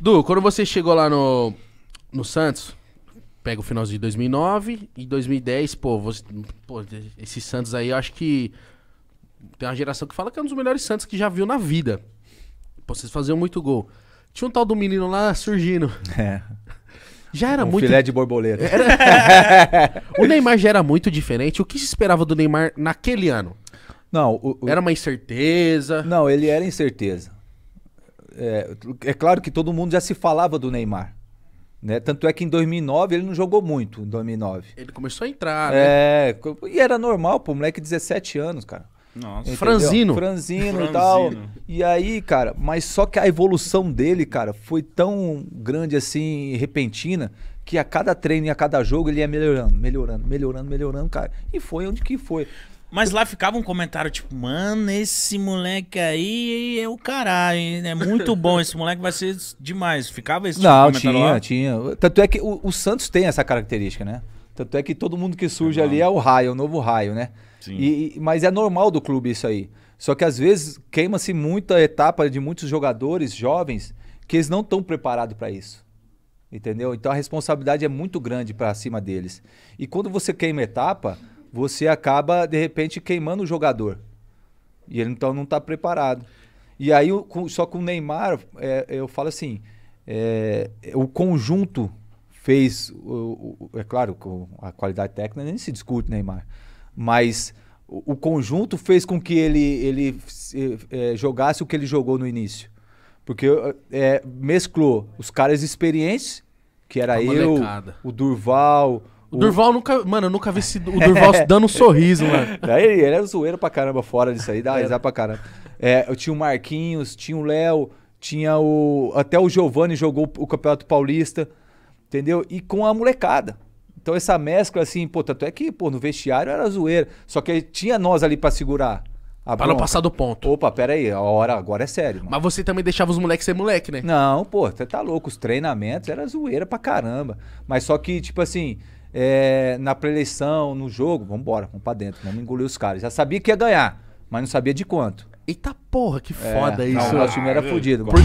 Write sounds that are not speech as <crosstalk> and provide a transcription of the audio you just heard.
Du, quando você chegou lá no, no Santos, pega o finalzinho de 2009 e 2010, pô, você, pô, esse Santos aí, eu acho que tem uma geração que fala que é um dos melhores Santos que já viu na vida. Pô, vocês faziam muito gol. Tinha um tal do menino lá surgindo. É. Já era um muito. Filé de borboleta. Era... <laughs> o Neymar já era muito diferente. O que se esperava do Neymar naquele ano? Não, o, o... era uma incerteza. Não, ele era incerteza. É, é claro que todo mundo já se falava do Neymar. Né? Tanto é que em 2009 ele não jogou muito, em 2009. Ele começou a entrar, né? É, e era normal pro moleque de 17 anos, cara. Nossa. Franzino. Franzino e tal. E aí, cara, mas só que a evolução dele, cara, foi tão grande assim, repentina, que a cada treino e a cada jogo ele ia melhorando, melhorando, melhorando, melhorando, cara. E foi onde que foi. Mas lá ficava um comentário tipo, mano, esse moleque aí é o caralho, é muito bom, esse moleque vai ser demais. Ficava esse tipo Não, tinha, lá? tinha. Tanto é que o, o, Santos tem essa característica, né? Tanto é que todo mundo que surge é ali é o raio, o novo raio, né? Sim. E, e, mas é normal do clube isso aí. Só que às vezes queima-se muita etapa de muitos jogadores jovens que eles não estão preparados para isso. Entendeu? Então a responsabilidade é muito grande para cima deles. E quando você queima etapa você acaba, de repente, queimando o jogador. E ele então não está preparado. E aí, só com o Neymar, é, eu falo assim: é, o conjunto fez. O, o, é claro, a qualidade técnica nem se discute, Neymar. Mas o, o conjunto fez com que ele, ele é, jogasse o que ele jogou no início. Porque é, mesclou os caras experientes, que era eu, o Durval o, Durval nunca. Mano, eu nunca vi esse, o Durval <laughs> dando um sorriso, mano. ele era é zoeiro pra caramba fora disso aí, dá é. risada pra caramba. É, eu tinha o Marquinhos, tinha o Léo, tinha o. Até o Giovanni jogou o Campeonato Paulista, entendeu? E com a molecada. Então essa mescla, assim, pô, tanto é que, pô, no vestiário era zoeira. Só que tinha nós ali pra segurar. pra não passar do ponto. Opa, pera aí, a hora agora é sério. Mano. Mas você também deixava os moleques ser moleque, né? Não, pô, você tá louco. Os treinamentos era zoeira pra caramba. Mas só que, tipo assim, é, na pré-eleição, no jogo, vamos embora, vamos pra dentro, vamos engolir os caras. Já sabia que ia ganhar, mas não sabia de quanto. Eita porra, que foda é, isso. Não, o nosso time era é, fodido. Por...